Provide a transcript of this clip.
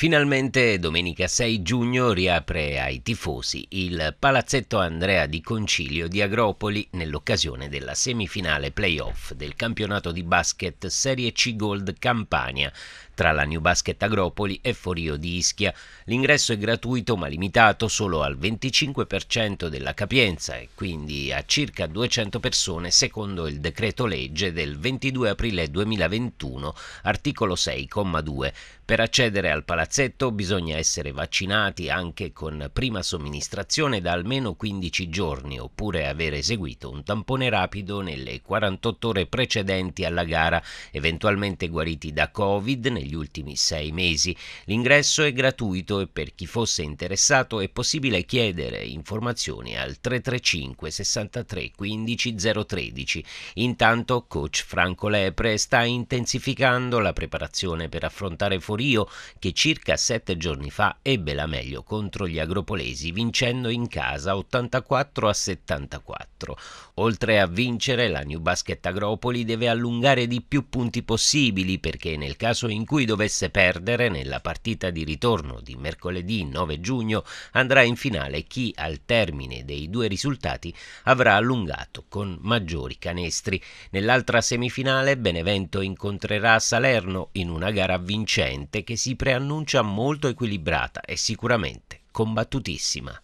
Finalmente domenica 6 giugno riapre ai tifosi il Palazzetto Andrea di Concilio di Agropoli nell'occasione della semifinale playoff del campionato di basket Serie C Gold Campania tra la New Basket Agropoli e Forio di Ischia. L'ingresso è gratuito ma limitato solo al 25% della capienza e quindi a circa 200 persone secondo il decreto legge del 22 aprile 2021 articolo 6,2. Per accedere al Palazzetto terrazzetto bisogna essere vaccinati anche con prima somministrazione da almeno 15 giorni oppure aver eseguito un tampone rapido nelle 48 ore precedenti alla gara, eventualmente guariti da Covid negli ultimi sei mesi. L'ingresso è gratuito e per chi fosse interessato è possibile chiedere informazioni al 335 63 15 013. Intanto coach Franco Lepre sta intensificando la preparazione per affrontare Forio che circa circa sette giorni fa ebbe la meglio contro gli agropolesi vincendo in casa 84 a 74. Oltre a vincere la New Basket Agropoli deve allungare di più punti possibili perché nel caso in cui dovesse perdere nella partita di ritorno di mercoledì 9 giugno andrà in finale chi al termine dei due risultati avrà allungato con maggiori canestri. Nell'altra semifinale Benevento incontrerà Salerno in una gara vincente che si preannuncia pronuncia molto equilibrata e sicuramente combattutissima.